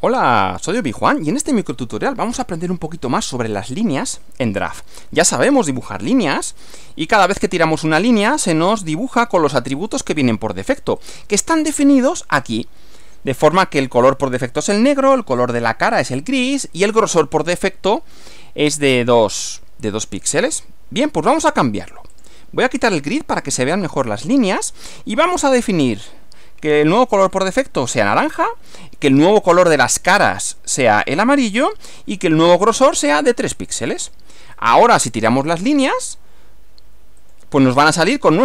Hola, soy Obi-Juan y en este microtutorial vamos a aprender un poquito más sobre las líneas en Draft. Ya sabemos dibujar líneas y cada vez que tiramos una línea se nos dibuja con los atributos que vienen por defecto, que están definidos aquí. De forma que el color por defecto es el negro, el color de la cara es el gris y el grosor por defecto es de 2 de dos píxeles. Bien, pues vamos a cambiarlo. Voy a quitar el grid para que se vean mejor las líneas y vamos a definir que el nuevo color por defecto sea naranja, que el nuevo color de las caras sea el amarillo y que el nuevo grosor sea de 3 píxeles. Ahora, si tiramos las líneas, pues nos van a salir con,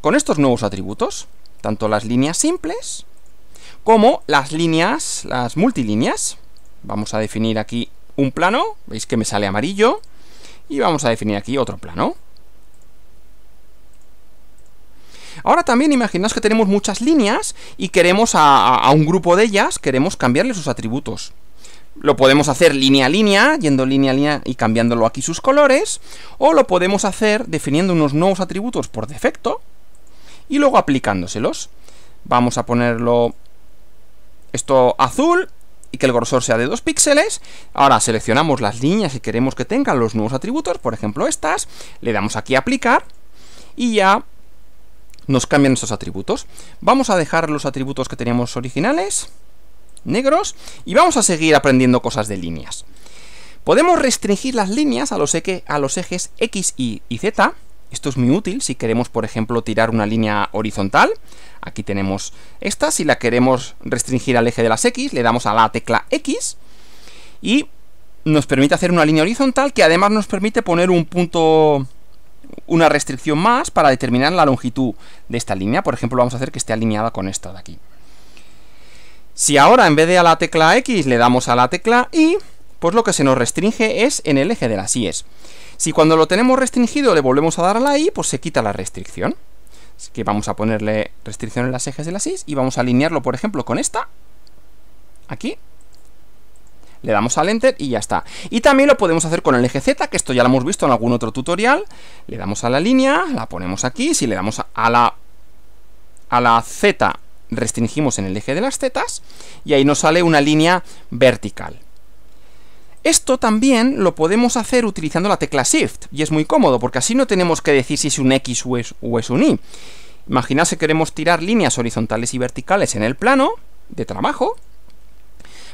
con estos nuevos atributos, tanto las líneas simples como las líneas, las multilíneas. Vamos a definir aquí un plano, veis que me sale amarillo, y vamos a definir aquí otro plano. Ahora también imaginaos que tenemos muchas líneas y queremos a, un grupo de ellas, queremos cambiarle sus atributos. Lo podemos hacer línea a línea, yendo línea a línea y cambiándolo aquí sus colores, o lo podemos hacer definiendo unos nuevos atributos por defecto y luego aplicándoselos. Vamos a ponerlo esto azul y que el grosor sea de 2 píxeles. Ahora seleccionamos las líneas y queremos que tengan los nuevos atributos, por ejemplo estas, le damos aquí a aplicar y ya nos cambian esos atributos. Vamos a dejar los atributos que teníamos originales, negros, y vamos a seguir aprendiendo cosas de líneas. Podemos restringir las líneas a los, a los ejes X, Y y Z. Esto es muy útil si queremos, por ejemplo, tirar una línea horizontal. Aquí tenemos esta. Si la queremos restringir al eje de las X, le damos a la tecla X. Y nos permite hacer una línea horizontal que además nos permite poner un punto una restricción más para determinar la longitud de esta línea. Por ejemplo, vamos a hacer que esté alineada con esta de aquí. Si ahora en vez de a la tecla X le damos a la tecla Y, pues lo que se nos restringe es en el eje de las Ys. Si cuando lo tenemos restringido le volvemos a dar a la Y, pues se quita la restricción. Así que vamos a ponerle restricción en las ejes de las Ys y vamos a alinearlo, por ejemplo, con esta, aquí, le damos al Enter y ya está. Y también lo podemos hacer con el eje Z, que esto ya lo hemos visto en algún otro tutorial. Le damos a la línea, la ponemos aquí, si le damos a la, a la Z restringimos en el eje de las zetas y ahí nos sale una línea vertical. Esto también lo podemos hacer utilizando la tecla Shift, y es muy cómodo, porque así no tenemos que decir si es un X o es, un Y. Imaginad si queremos tirar líneas horizontales y verticales en el plano de trabajo,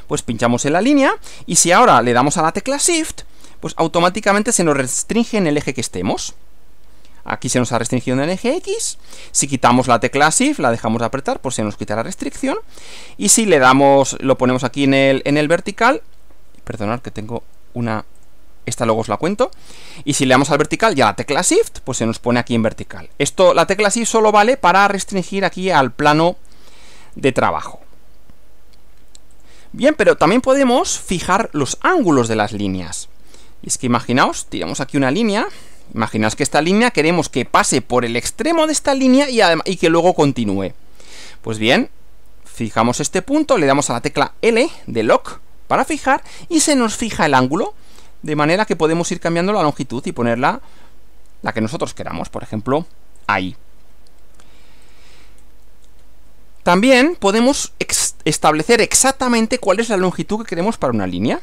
pues pinchamos en la línea y si ahora le damos a la tecla Shift, pues automáticamente se nos restringe en el eje que estemos. Aquí se nos ha restringido en el eje X. Si quitamos la tecla Shift, la dejamos de apretar, pues se nos quita la restricción. Y si le damos, lo ponemos aquí en el, en el vertical, perdonad que tengo una esta luego os la cuento. Y si le damos al vertical ya la tecla Shift, pues se nos pone aquí en vertical. Esto, la tecla Shift solo vale para restringir aquí al plano de trabajo. Bien, pero también podemos fijar los ángulos de las líneas. Y es que imaginaos, tiramos aquí una línea, imaginaos que esta línea queremos que pase por el extremo de esta línea y, y que luego continúe. Pues bien, fijamos este punto, le damos a la tecla L de lock para fijar y se nos fija el ángulo, de manera que podemos ir cambiando la longitud y ponerla la que nosotros queramos, por ejemplo, ahí. También podemos establecer exactamente cuál es la longitud que queremos para una línea.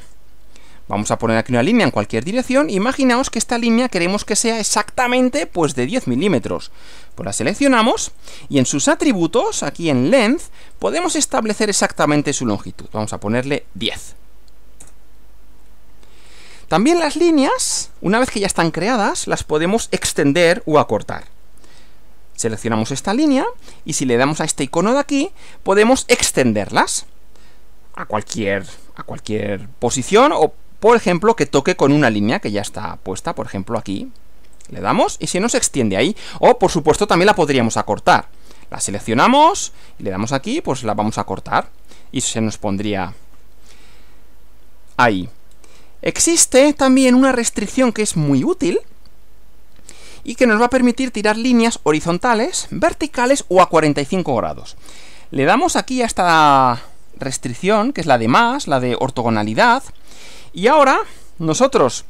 Vamos a poner aquí una línea en cualquier dirección. Imaginaos que esta línea queremos que sea exactamente pues de 10 milímetros. Pues la seleccionamos y en sus atributos, aquí en length, podemos establecer exactamente su longitud. Vamos a ponerle 10. También las líneas, una vez que ya están creadas, las podemos extender o acortar. Seleccionamos esta línea y si le damos a este icono de aquí, podemos extenderlas a cualquier, a cualquier posición o, por ejemplo, que toque con una línea que ya está puesta, por ejemplo, aquí. Le damos y se nos extiende ahí. O, por supuesto, también la podríamos acortar. La seleccionamos y le damos aquí, pues la vamos a cortar y se nos pondría ahí. Existe también una restricción que es muy útil, y que nos va a permitir tirar líneas horizontales, verticales o a 45 grados. Le damos aquí a esta restricción, que es la de más, la de ortogonalidad, y ahora nosotros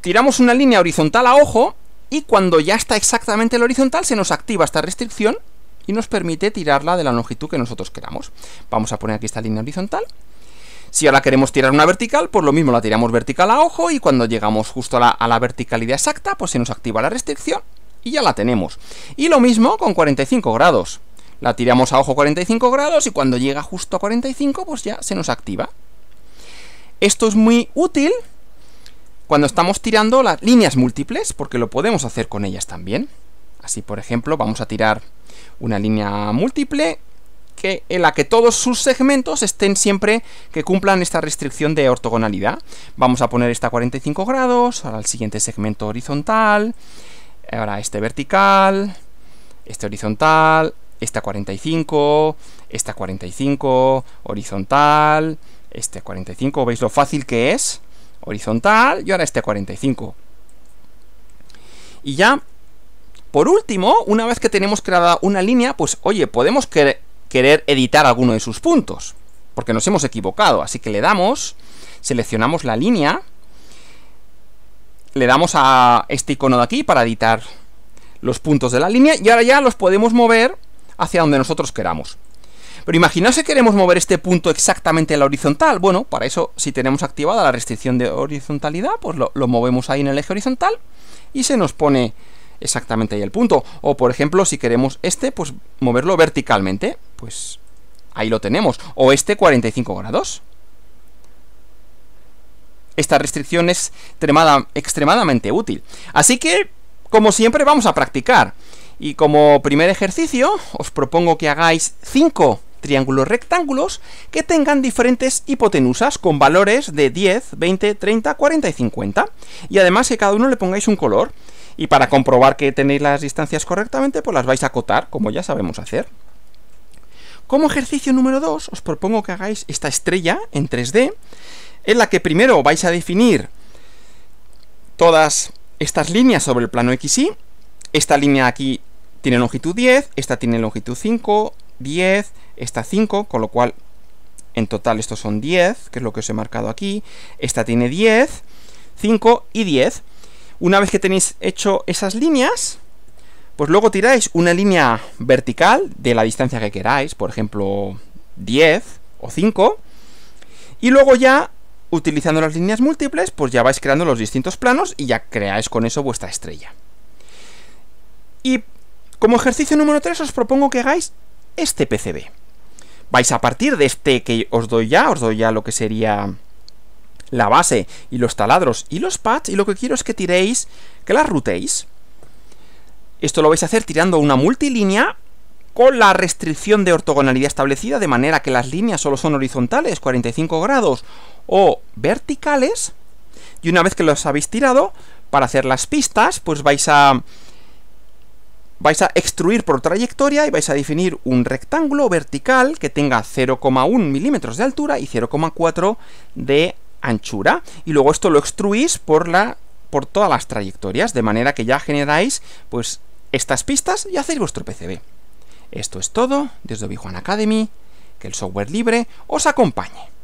tiramos una línea horizontal a ojo y cuando ya está exactamente el horizontal se nos activa esta restricción y nos permite tirarla de la longitud que nosotros queramos. Vamos a poner aquí esta línea horizontal si ahora queremos tirar una vertical, pues lo mismo la tiramos vertical a ojo y cuando llegamos justo a la, verticalidad exacta, pues se nos activa la restricción y ya la tenemos. Y lo mismo con 45 grados. La tiramos a ojo 45 grados y cuando llega justo a 45, pues ya se nos activa. Esto es muy útil cuando estamos tirando las líneas múltiples, porque lo podemos hacer con ellas también. Así, por ejemplo, vamos a tirar una línea múltiple en la que todos sus segmentos estén siempre que cumplan esta restricción de ortogonalidad. Vamos a poner esta 45 grados, ahora el siguiente segmento horizontal, ahora este vertical, este horizontal, esta 45, esta 45, horizontal, este 45, ¿veis lo fácil que es? Horizontal y ahora este 45. Y ya, por último, una vez que tenemos creada una línea, pues oye, podemos crear querer editar alguno de sus puntos, porque nos hemos equivocado. Así que le damos, seleccionamos la línea, le damos a este icono de aquí para editar los puntos de la línea y ahora ya los podemos mover hacia donde nosotros queramos. Pero imaginaos que queremos mover este punto exactamente a la horizontal. Bueno, para eso, si tenemos activada la restricción de horizontalidad, pues lo, lo movemos ahí en el eje horizontal y se nos pone exactamente ahí el punto. O, por ejemplo, si queremos este, pues moverlo verticalmente pues ahí lo tenemos. O este 45 grados. Esta restricción es extremadamente útil. Así que, como siempre, vamos a practicar. Y como primer ejercicio, os propongo que hagáis 5 triángulos rectángulos que tengan diferentes hipotenusas con valores de 10, 20, 30, 40 y 50. Y además que cada uno le pongáis un color. Y para comprobar que tenéis las distancias correctamente, pues las vais a acotar, como ya sabemos hacer. Como ejercicio número 2, os propongo que hagáis esta estrella en 3D, en la que primero vais a definir todas estas líneas sobre el plano XY. Esta línea aquí tiene longitud 10, esta tiene longitud 5, 10, esta 5, con lo cual en total estos son 10, que es lo que os he marcado aquí. Esta tiene 10, 5 y 10. Una vez que tenéis hecho esas líneas, pues luego tiráis una línea vertical de la distancia que queráis, por ejemplo 10 o 5, y luego ya utilizando las líneas múltiples, pues ya vais creando los distintos planos y ya creáis con eso vuestra estrella. Y como ejercicio número 3 os propongo que hagáis este PCB. Vais a partir de este que os doy ya, os doy ya lo que sería la base y los taladros y los pads, y lo que quiero es que tiréis, que las rutéis. Esto lo vais a hacer tirando una multilínea con la restricción de ortogonalidad establecida, de manera que las líneas solo son horizontales, 45 grados, o verticales. Y una vez que los habéis tirado, para hacer las pistas, pues vais a vais a extruir por trayectoria y vais a definir un rectángulo vertical que tenga 0,1 milímetros de altura y 0,4 de anchura. Y luego esto lo extruís por la por todas las trayectorias, de manera que ya generáis pues estas pistas y hacéis vuestro PCB. Esto es todo desde Obi Academy, que el software libre os acompañe.